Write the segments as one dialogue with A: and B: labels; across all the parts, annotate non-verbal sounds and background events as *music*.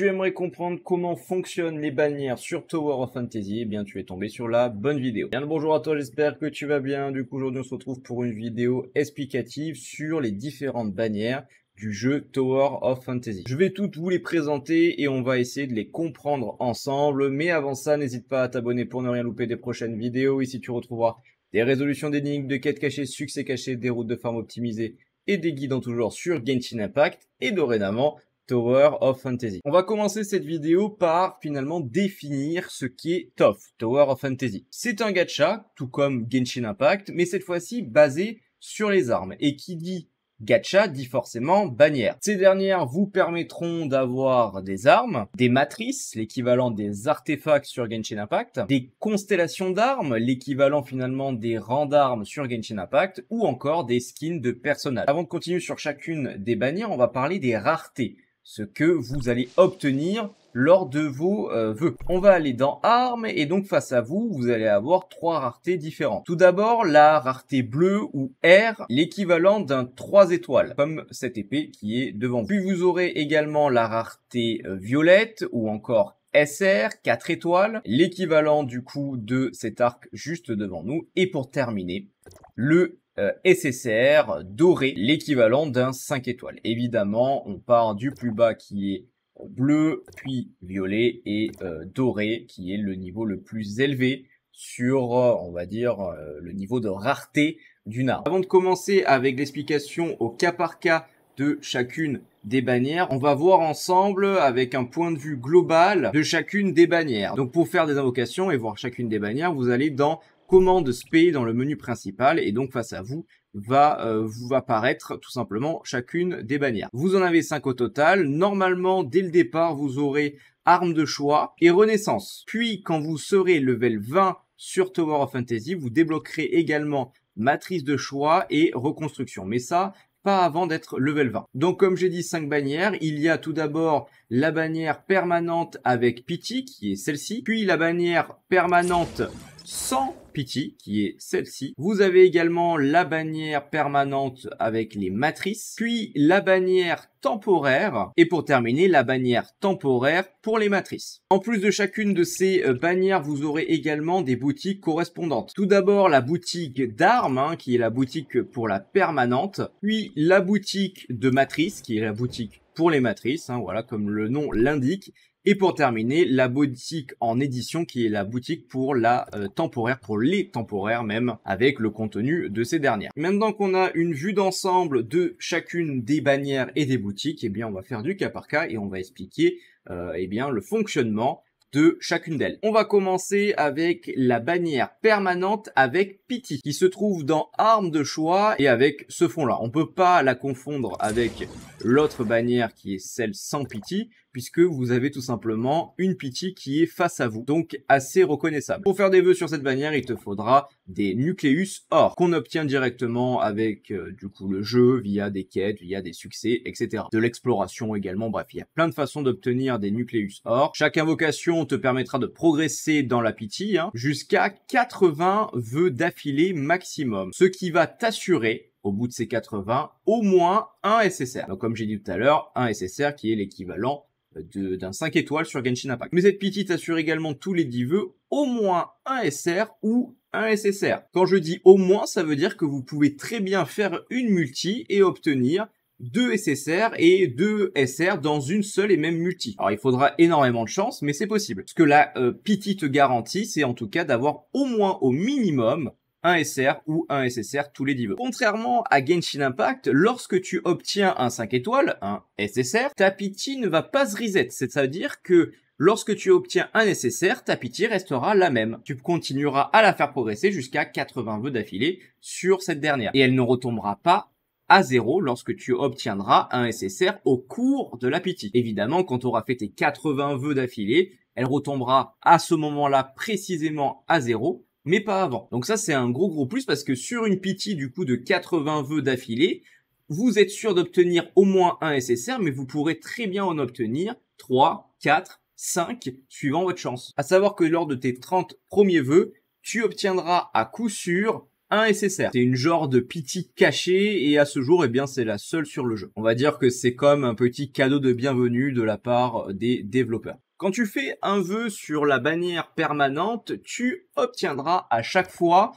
A: tu aimerais comprendre comment fonctionnent les bannières sur Tower of Fantasy, eh bien tu es tombé sur la bonne vidéo. Bien le bonjour à toi, j'espère que tu vas bien. Du coup aujourd'hui on se retrouve pour une vidéo explicative sur les différentes bannières du jeu Tower of Fantasy. Je vais toutes vous les présenter et on va essayer de les comprendre ensemble. Mais avant ça, n'hésite pas à t'abonner pour ne rien louper des prochaines vidéos. Ici tu retrouveras des résolutions d'énigmes, de quêtes cachées, succès cachés, des routes de farm optimisées et des guides en tout genre sur Genshin Impact. Et dorénavant, Tower of Fantasy. On va commencer cette vidéo par finalement définir ce qu'est est TOF, Tower of Fantasy. C'est un gacha, tout comme Genshin Impact, mais cette fois-ci basé sur les armes. Et qui dit Gacha dit forcément bannière. Ces dernières vous permettront d'avoir des armes, des matrices, l'équivalent des artefacts sur Genshin Impact, des constellations d'armes, l'équivalent finalement des rangs d'armes sur Genshin Impact, ou encore des skins de personnages. Avant de continuer sur chacune des bannières, on va parler des raretés ce que vous allez obtenir lors de vos euh, vœux. On va aller dans armes et donc face à vous, vous allez avoir trois raretés différentes. Tout d'abord, la rareté bleue ou R, l'équivalent d'un 3 étoiles, comme cette épée qui est devant vous. Puis vous aurez également la rareté euh, violette ou encore SR, 4 étoiles, l'équivalent du coup de cet arc juste devant nous. Et pour terminer, le euh, SSR doré, l'équivalent d'un 5 étoiles. Évidemment, on part du plus bas qui est bleu, puis violet et euh, doré, qui est le niveau le plus élevé sur, euh, on va dire, le niveau de rareté d'une arme. Avant de commencer avec l'explication au cas par cas de chacune des bannières. On va voir ensemble avec un point de vue global de chacune des bannières. Donc pour faire des invocations et voir chacune des bannières, vous allez dans commande SP dans le menu principal et donc face à vous va euh, vous apparaître tout simplement chacune des bannières. Vous en avez 5 au total. Normalement, dès le départ, vous aurez Arme de choix et renaissance. Puis, quand vous serez level 20 sur Tower of Fantasy, vous débloquerez également matrice de choix et reconstruction. Mais ça, pas avant d'être level 20. Donc comme j'ai dit 5 bannières, il y a tout d'abord la bannière permanente avec Pity, qui est celle-ci, puis la bannière permanente sans Pity, qui est celle-ci. Vous avez également la bannière permanente avec les matrices, puis la bannière temporaire, et pour terminer, la bannière temporaire pour les matrices. En plus de chacune de ces euh, bannières, vous aurez également des boutiques correspondantes. Tout d'abord, la boutique d'armes, hein, qui est la boutique pour la permanente, puis la boutique de matrices, qui est la boutique pour les matrices, hein, voilà, comme le nom l'indique. Et pour terminer, la boutique en édition qui est la boutique pour la euh, temporaire, pour les temporaires même, avec le contenu de ces dernières. Maintenant qu'on a une vue d'ensemble de chacune des bannières et des boutiques, eh bien on va faire du cas par cas et on va expliquer euh, eh bien le fonctionnement de chacune d'elles. On va commencer avec la bannière permanente avec Pity qui se trouve dans Arme de choix et avec ce fond là. On peut pas la confondre avec l'autre bannière qui est celle sans Pity puisque vous avez tout simplement une pitié qui est face à vous, donc assez reconnaissable. Pour faire des vœux sur cette bannière, il te faudra des nucléus or, qu'on obtient directement avec euh, du coup le jeu, via des quêtes, via des succès, etc. De l'exploration également, bref, il y a plein de façons d'obtenir des nucléus or. Chaque invocation te permettra de progresser dans la pitié, hein, jusqu'à 80 vœux d'affilée maximum, ce qui va t'assurer au bout de ces 80, au moins un SSR. Donc comme j'ai dit tout à l'heure, un SSR qui est l'équivalent d'un 5 étoiles sur Genshin Impact. Mais cette petite assure également tous les 10 vœux, au moins un SR ou un SSR. Quand je dis au moins, ça veut dire que vous pouvez très bien faire une multi et obtenir deux SSR et deux SR dans une seule et même multi. Alors il faudra énormément de chance, mais c'est possible. Ce que la euh, petite garantit, c'est en tout cas d'avoir au moins au minimum un SR ou un SSR tous les 10 vœux. Contrairement à Genshin Impact, lorsque tu obtiens un 5 étoiles, un SSR, ta pitié ne va pas se reset. C'est-à-dire que Lorsque tu obtiens un SSR, ta pitié restera la même. Tu continueras à la faire progresser jusqu'à 80 vœux d'affilée sur cette dernière. Et elle ne retombera pas à zéro lorsque tu obtiendras un SSR au cours de la pitié. Évidemment, quand tu auras fait tes 80 vœux d'affilée, elle retombera à ce moment-là précisément à zéro mais pas avant. Donc ça, c'est un gros gros plus parce que sur une pity du coup de 80 vœux d'affilée, vous êtes sûr d'obtenir au moins un SSR, mais vous pourrez très bien en obtenir 3, 4, 5, suivant votre chance. À savoir que lors de tes 30 premiers vœux, tu obtiendras à coup sûr un SSR. C'est une genre de pity cachée et à ce jour, eh bien, c'est la seule sur le jeu. On va dire que c'est comme un petit cadeau de bienvenue de la part des développeurs. Quand tu fais un vœu sur la bannière permanente, tu obtiendras à chaque fois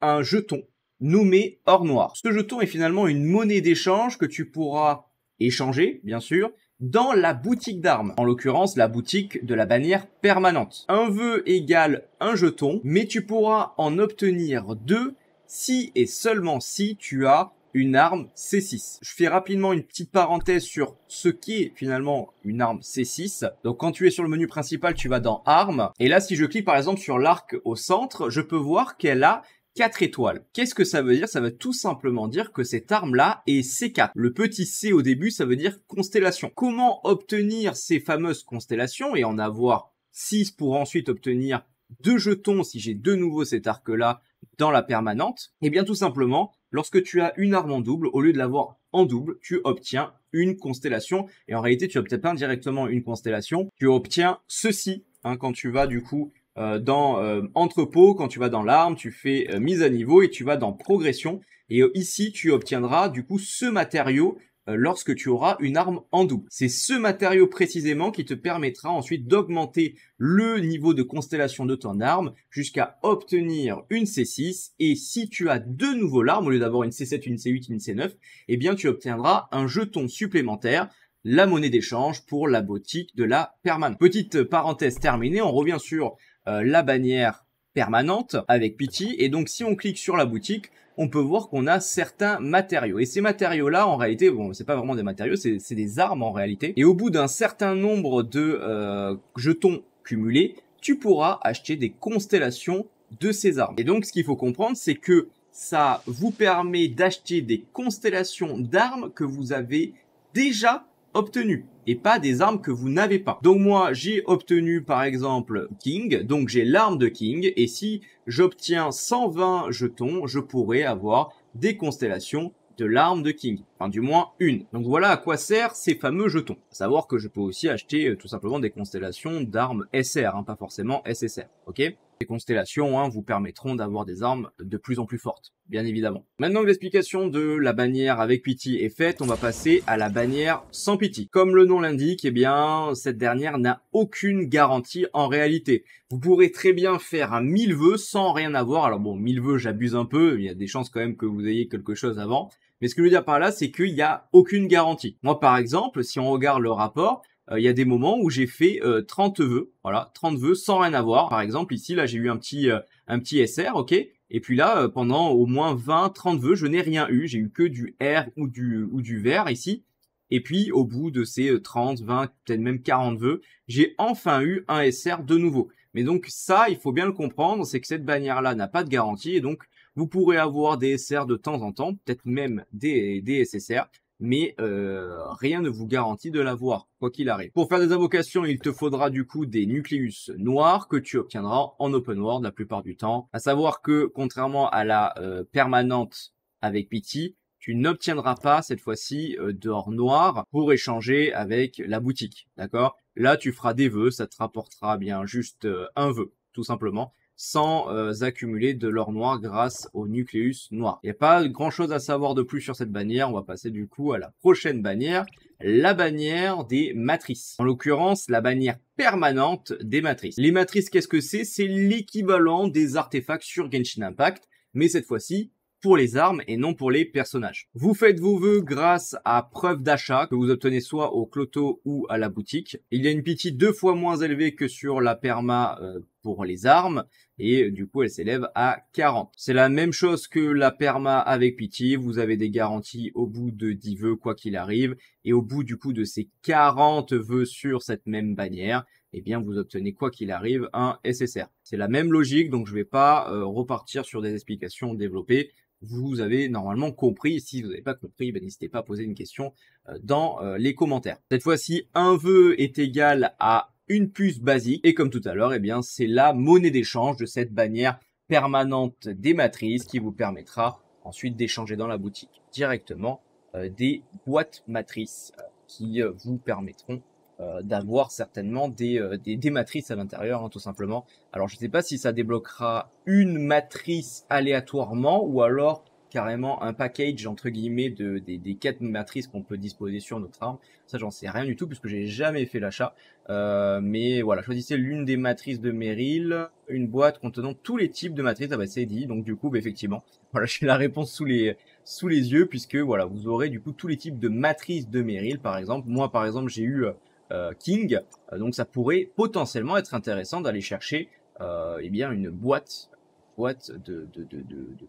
A: un jeton nommé or noir. Ce jeton est finalement une monnaie d'échange que tu pourras échanger, bien sûr, dans la boutique d'armes, en l'occurrence la boutique de la bannière permanente. Un vœu égale un jeton, mais tu pourras en obtenir deux si et seulement si tu as une arme C6. Je fais rapidement une petite parenthèse sur ce qu'est finalement une arme C6. Donc quand tu es sur le menu principal, tu vas dans armes. Et là, si je clique par exemple sur l'arc au centre, je peux voir qu'elle a 4 étoiles. Qu'est-ce que ça veut dire Ça veut tout simplement dire que cette arme-là est C4. Le petit C au début, ça veut dire constellation. Comment obtenir ces fameuses constellations et en avoir 6 pour ensuite obtenir deux jetons si j'ai de nouveau cet arc-là dans la permanente Eh bien tout simplement, Lorsque tu as une arme en double, au lieu de l'avoir en double, tu obtiens une constellation. Et en réalité, tu obtiens pas directement une constellation. Tu obtiens ceci hein, quand tu vas du coup euh, dans euh, entrepôt, quand tu vas dans l'arme, tu fais euh, mise à niveau et tu vas dans progression. Et ici, tu obtiendras du coup ce matériau euh, lorsque tu auras une arme en double. C'est ce matériau précisément qui te permettra ensuite d'augmenter le niveau de constellation de ton arme jusqu'à obtenir une C6 et si tu as deux nouveaux larmes au lieu d'avoir une C7, une C8, une C9, eh bien tu obtiendras un jeton supplémentaire la monnaie d'échange pour la boutique de la permane. Petite parenthèse terminée, on revient sur euh, la bannière permanente avec Pity. Et donc si on clique sur la boutique, on peut voir qu'on a certains matériaux. Et ces matériaux-là, en réalité, bon, c'est pas vraiment des matériaux, c'est des armes en réalité. Et au bout d'un certain nombre de euh, jetons cumulés, tu pourras acheter des constellations de ces armes. Et donc ce qu'il faut comprendre, c'est que ça vous permet d'acheter des constellations d'armes que vous avez déjà Obtenu et pas des armes que vous n'avez pas. Donc moi, j'ai obtenu par exemple King, donc j'ai l'arme de King, et si j'obtiens 120 jetons, je pourrais avoir des constellations de l'arme de King. Enfin, du moins une. Donc voilà à quoi servent ces fameux jetons. savoir que je peux aussi acheter euh, tout simplement des constellations d'armes SR, hein, pas forcément SSR. Ok les constellations hein, vous permettront d'avoir des armes de plus en plus fortes, bien évidemment. Maintenant que l'explication de la bannière avec Pity est faite, on va passer à la bannière sans Pity. Comme le nom l'indique, eh bien, cette dernière n'a aucune garantie en réalité. Vous pourrez très bien faire un mille vœux sans rien avoir. Alors bon, mille vœux, j'abuse un peu, il y a des chances quand même que vous ayez quelque chose avant. Mais ce que je veux dire par là, c'est qu'il n'y a aucune garantie. Moi, par exemple, si on regarde le rapport, euh, il y a des moments où j'ai fait 30 euh, vœux, voilà, 30 vœux sans rien avoir. Par exemple, ici, là, j'ai eu un petit, euh, un petit SR, ok, et puis là, pendant au moins 20, 30 vœux, je n'ai rien eu. J'ai eu que du R ou du, ou du vert ici. Et puis, au bout de ces 30, 20, peut-être même 40 vœux, j'ai enfin eu un SR de nouveau. Mais donc, ça, il faut bien le comprendre, c'est que cette bannière-là n'a pas de garantie. Et donc, vous pourrez avoir des SR de temps en temps, peut-être même des, des SSR mais euh, rien ne vous garantit de l'avoir, quoi qu'il arrive. Pour faire des invocations, il te faudra du coup des nucléus noirs que tu obtiendras en open world la plupart du temps. À savoir que contrairement à la euh, permanente avec Pity, tu n'obtiendras pas cette fois-ci euh, d'or noir pour échanger avec la boutique, d'accord Là, tu feras des vœux, ça te rapportera bien juste un vœu, tout simplement sans euh, accumuler de l'or noir grâce au nucléus noir. Il n'y a pas grand chose à savoir de plus sur cette bannière, on va passer du coup à la prochaine bannière, la bannière des matrices. En l'occurrence, la bannière permanente des matrices. Les matrices, qu'est-ce que c'est C'est l'équivalent des artefacts sur Genshin Impact, mais cette fois-ci pour les armes et non pour les personnages. Vous faites vos vœux grâce à preuve d'achat que vous obtenez soit au cloto ou à la boutique. Il y a une pitié deux fois moins élevée que sur la perma euh, pour les armes et du coup elle s'élève à 40. C'est la même chose que la perma avec pitié, vous avez des garanties au bout de 10 vœux quoi qu'il arrive et au bout du coup de ces 40 vœux sur cette même bannière, eh bien vous obtenez quoi qu'il arrive un SSR. C'est la même logique donc je ne vais pas euh, repartir sur des explications développées, vous avez normalement compris. Si vous n'avez pas compris, ben, n'hésitez pas à poser une question euh, dans euh, les commentaires. Cette fois-ci, un vœu est égal à une puce basique. Et comme tout à l'heure, eh bien, c'est la monnaie d'échange de cette bannière permanente des matrices qui vous permettra ensuite d'échanger dans la boutique directement euh, des boîtes matrices qui vous permettront euh, d'avoir certainement des, euh, des, des, matrices à l'intérieur, hein, tout simplement. Alors je ne sais pas si ça débloquera une matrice aléatoirement ou alors carrément un package entre guillemets de, des, des quatre matrices qu'on peut disposer sur notre arme. Ça j'en sais rien du tout puisque j'ai jamais fait l'achat. Euh, mais voilà, choisissez l'une des matrices de Meryl, une boîte contenant tous les types de matrices. Ah bah c'est dit, donc du coup bah, effectivement, *laughs* voilà j'ai la réponse sous les sous les yeux puisque voilà vous aurez du coup tous les types de matrices de Meryl par exemple. Moi par exemple j'ai eu euh, euh, King. Euh, donc ça pourrait potentiellement être intéressant d'aller chercher euh, eh bien une boîte boîte de,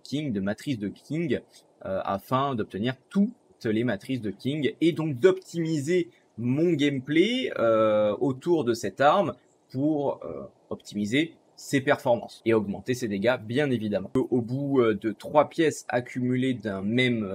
A: King, de matrice de King, afin d'obtenir toutes les matrices de King et donc d'optimiser mon gameplay autour de cette arme pour optimiser ses performances et augmenter ses dégâts bien évidemment. Au bout de trois pièces accumulées même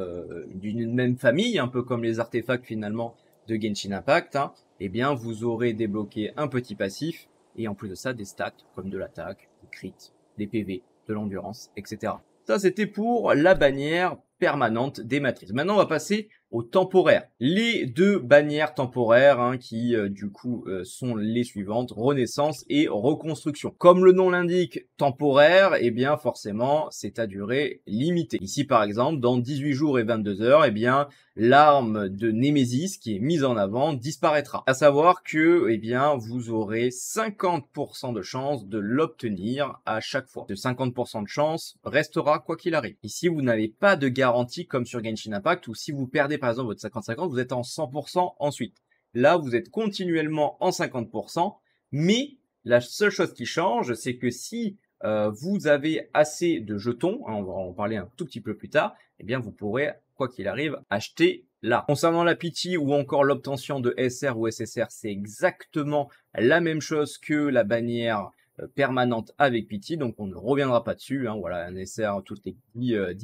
A: d'une même famille, un peu comme les artefacts finalement de Genshin Impact, hein, eh bien, vous aurez débloqué un petit passif et en plus de ça, des stats comme de l'attaque, des crits, des PV, de l'endurance, etc. Ça, c'était pour la bannière permanente des matrices. Maintenant, on va passer au temporaire. Les deux bannières temporaires hein, qui euh, du coup euh, sont les suivantes Renaissance et Reconstruction. Comme le nom l'indique, temporaire, et eh bien forcément c'est à durée limitée. Ici par exemple, dans 18 jours et 22 heures, et eh bien l'arme de Nemesis qui est mise en avant disparaîtra. À savoir que eh bien vous aurez 50% de chance de l'obtenir à chaque fois. Ce 50% de chance restera quoi qu'il arrive. Ici vous n'avez pas de garantie comme sur Genshin Impact ou si vous perdez par exemple votre 50-50, vous êtes en 100% ensuite. Là, vous êtes continuellement en 50%, mais la seule chose qui change, c'est que si euh, vous avez assez de jetons, hein, on va en parler un tout petit peu plus tard, eh bien vous pourrez, quoi qu'il arrive, acheter là. Concernant la Pity ou encore l'obtention de SR ou SSR, c'est exactement la même chose que la bannière euh, permanente avec Pity, donc on ne reviendra pas dessus. Hein. voilà, un SR, toutes les 10 euh,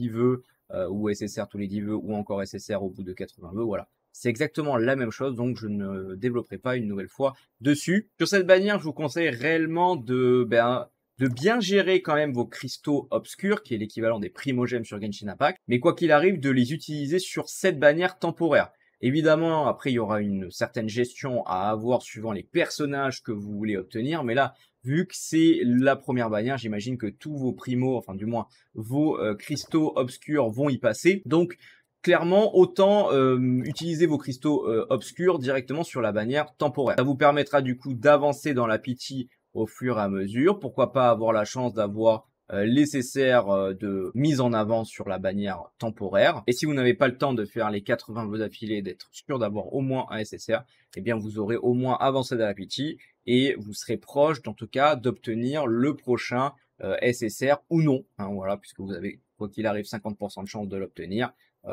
A: euh, ou SSR tous les 10 vœux, ou encore SSR au bout de 80 vœux, voilà. C'est exactement la même chose, donc je ne développerai pas une nouvelle fois dessus. Sur cette bannière, je vous conseille réellement de, ben, de bien gérer quand même vos cristaux obscurs, qui est l'équivalent des primogèmes sur Genshin Impact, mais quoi qu'il arrive, de les utiliser sur cette bannière temporaire. Évidemment, après, il y aura une certaine gestion à avoir suivant les personnages que vous voulez obtenir, mais là, Vu que c'est la première bannière, j'imagine que tous vos primos, enfin du moins vos euh, cristaux obscurs vont y passer. Donc clairement, autant euh, utiliser vos cristaux euh, obscurs directement sur la bannière temporaire. Ça vous permettra du coup d'avancer dans la pitié au fur et à mesure. Pourquoi pas avoir la chance d'avoir euh, nécessaire euh, de mise en avant sur la bannière temporaire. Et si vous n'avez pas le temps de faire les 80 vœux d'affilée, d'être sûr d'avoir au moins un SSR, eh bien vous aurez au moins avancé dans et vous serez proche, en tout cas, d'obtenir le prochain euh, SSR ou non. Hein, voilà, puisque vous avez, quoi qu'il arrive, 50% de chance de l'obtenir.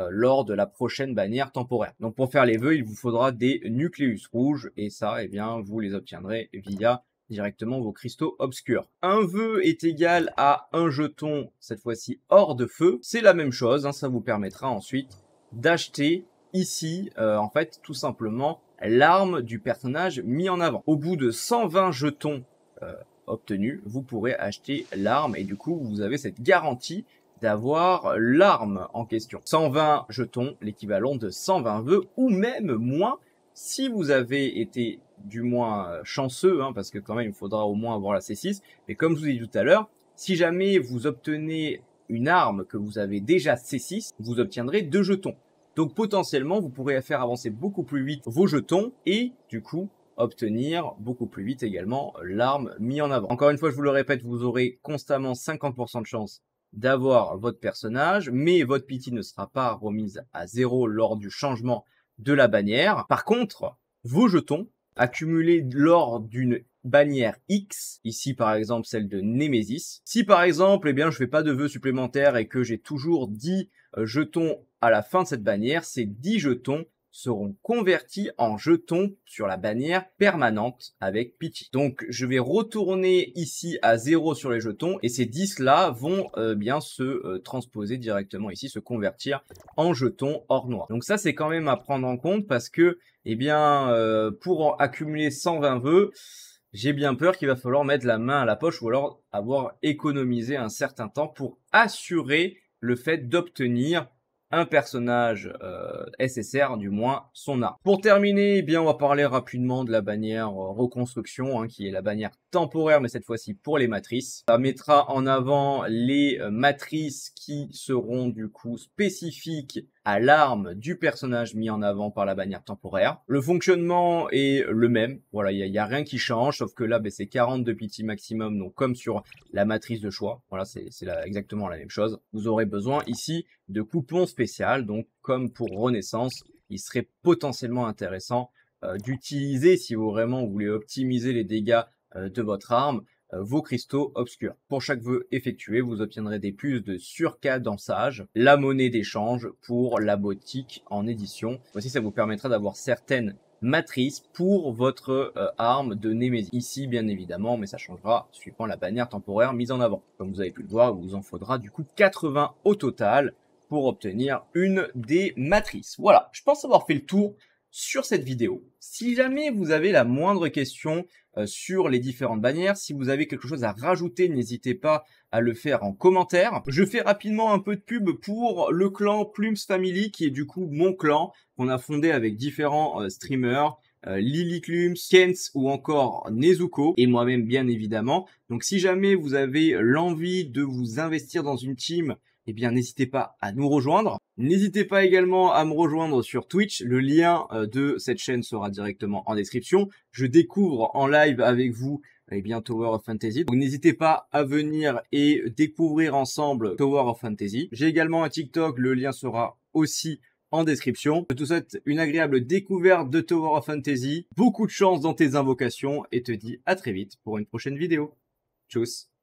A: lors de la prochaine bannière temporaire. Donc pour faire les vœux, il vous faudra des nucléus rouges et ça, eh bien, vous les obtiendrez via directement vos cristaux obscurs. Un vœu est égal à un jeton, cette fois-ci hors de feu. C'est la même chose, hein, ça vous permettra ensuite d'acheter ici, euh, en fait, tout simplement l'arme du personnage mis en avant. Au bout de 120 jetons euh, obtenus, vous pourrez acheter l'arme et du coup, vous avez cette garantie d'avoir l'arme en question. 120 jetons, l'équivalent de 120 vœux ou même moins si vous avez été du moins euh, chanceux, hein, parce que quand même il faudra au moins avoir la C6. Mais comme je vous ai dit tout à l'heure, si jamais vous obtenez une arme que vous avez déjà C6, vous obtiendrez deux jetons. Donc potentiellement, vous pourrez faire avancer beaucoup plus vite vos jetons et du coup obtenir beaucoup plus vite également l'arme mise en avant. Encore une fois, je vous le répète, vous aurez constamment 50% de chance d'avoir votre personnage, mais votre pitié ne sera pas remise à zéro lors du changement de la bannière. Par contre, vos jetons accumuler lors d'une bannière X, ici par exemple celle de Nemesis. Si par exemple, eh bien, je fais pas de vœux supplémentaires et que j'ai toujours 10 euh, jetons à la fin de cette bannière, ces 10 jetons seront convertis en jetons sur la bannière permanente avec Pity. Donc je vais retourner ici à 0 sur les jetons et ces 10 là vont euh, bien se euh, transposer directement ici, se convertir en jetons hors noir. Donc ça c'est quand même à prendre en compte parce que eh bien, euh, pour accumuler 120 vœux, j'ai bien peur qu'il va falloir mettre la main à la poche ou alors avoir économisé un certain temps pour assurer le fait d'obtenir un personnage euh, SSR, du moins son art. Pour terminer, eh bien, on va parler rapidement de la bannière euh, reconstruction, hein, qui est la bannière temporaire, mais cette fois-ci pour les matrices. Ça mettra en avant les matrices qui seront du coup spécifiques l'arme du personnage mis en avant par la bannière temporaire. Le fonctionnement est le même, voilà, il n'y a, rien qui change, sauf que là, ben, c'est de pity maximum, donc comme sur la matrice de choix, voilà, c'est exactement la même chose. Vous aurez besoin ici de coupons spéciaux, donc comme pour Renaissance, il serait potentiellement intéressant euh, d'utiliser si vous vraiment voulez optimiser les dégâts euh, de votre arme, euh, vos cristaux obscurs. Pour chaque vœu effectué, vous obtiendrez des puces de surcadençage, la monnaie d'échange pour la boutique en édition. Voici, ça vous permettra d'avoir certaines matrices pour votre euh, arme de Nemesis. Ici, bien évidemment, mais ça changera suivant la bannière temporaire mise en avant. Comme vous avez pu le voir, il vous en faudra du coup 80 au total pour obtenir une des matrices. Voilà, je pense avoir fait le tour sur cette vidéo. Si jamais vous avez la moindre question euh, sur les différentes bannières, si vous avez quelque chose à rajouter, n'hésitez pas à le faire en commentaire. Je fais rapidement un peu de pub pour le clan Plumes Family, qui est du coup mon clan qu'on a fondé avec différents euh, streamers. Euh, Lily Clums, Kent ou encore Nezuko et moi-même bien évidemment. Donc si jamais vous avez l'envie de vous investir dans une team eh bien n'hésitez pas à nous rejoindre. N'hésitez pas également à me rejoindre sur Twitch. Le lien euh, de cette chaîne sera directement en description. Je découvre en live avec vous eh bien Tower of Fantasy. Donc n'hésitez pas à venir et découvrir ensemble Tower of Fantasy. J'ai également un TikTok, le lien sera aussi en description. Je te souhaite une agréable découverte de Tower of Fantasy, beaucoup de chance dans tes invocations et te dis à très vite pour une prochaine vidéo. Tchuss